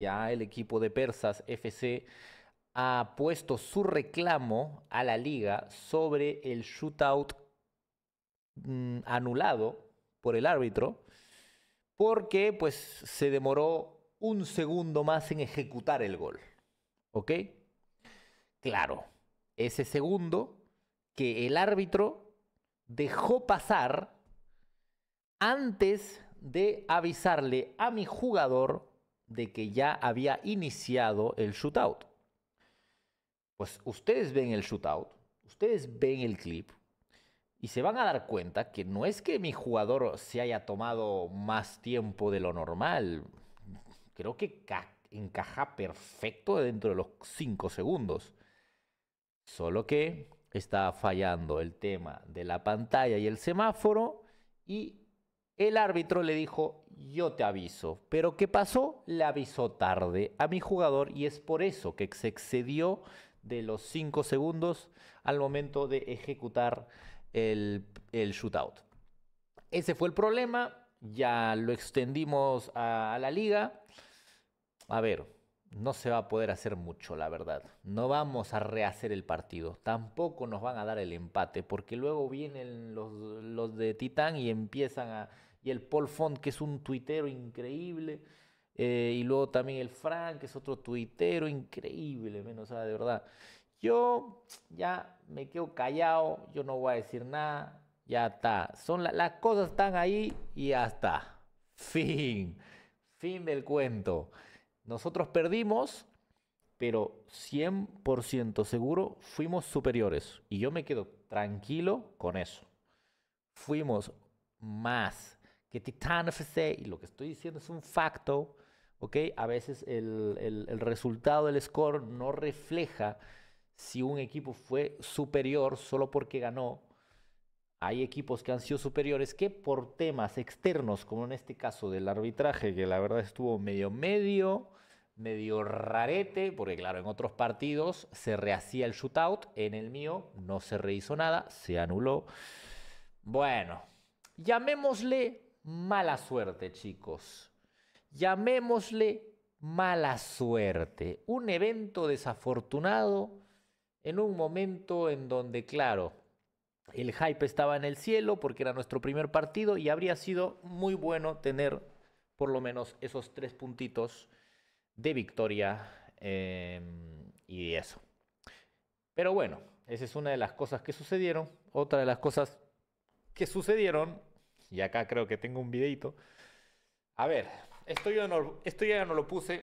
Ya el equipo de Persas FC ha puesto su reclamo a la liga sobre el shootout mm, anulado por el árbitro porque pues se demoró un segundo más en ejecutar el gol. ¿Ok? Claro, ese segundo que el árbitro dejó pasar antes de avisarle a mi jugador de que ya había iniciado el shootout. Pues ustedes ven el shootout, ustedes ven el clip y se van a dar cuenta que no es que mi jugador se haya tomado más tiempo de lo normal. Creo que encaja perfecto dentro de los 5 segundos. Solo que está fallando el tema de la pantalla y el semáforo y el árbitro le dijo, yo te aviso. Pero ¿qué pasó? Le avisó tarde a mi jugador y es por eso que se excedió de los 5 segundos al momento de ejecutar el, el, shootout. Ese fue el problema, ya lo extendimos a, la liga. A ver, no se va a poder hacer mucho, la verdad. No vamos a rehacer el partido. Tampoco nos van a dar el empate, porque luego vienen los, los de Titán y empiezan a y el Paul Font, que es un tuitero increíble, eh, y luego también el Frank, que es otro tuitero increíble, menos, o de verdad. Yo ya me quedo callado, yo no voy a decir nada, ya está. Son las cosas están ahí y ya está. Fin, fin del cuento. Nosotros perdimos, pero 100% seguro fuimos superiores. Y yo me quedo tranquilo con eso. Fuimos más que Titan FC, y lo que estoy diciendo es un facto, ¿ok? A veces el, el resultado del score no refleja si un equipo fue superior solo porque ganó. Hay equipos que han sido superiores que por temas externos, como en este caso del arbitraje, que la verdad estuvo medio medio, medio rarete, porque claro, en otros partidos se rehacía el shootout, en el mío no se rehizo nada, se anuló. Bueno, llamémosle mala suerte, chicos. Llamémosle mala suerte. Un evento desafortunado en un momento en donde, claro, el hype estaba en el cielo porque era nuestro primer partido y habría sido muy bueno tener por lo menos esos tres puntitos de victoria em, y eso. Pero bueno, esa es una de las cosas que sucedieron. Otra de las cosas que sucedieron y acá creo que tengo un videito. A ver, esto, yo esto ya no lo puse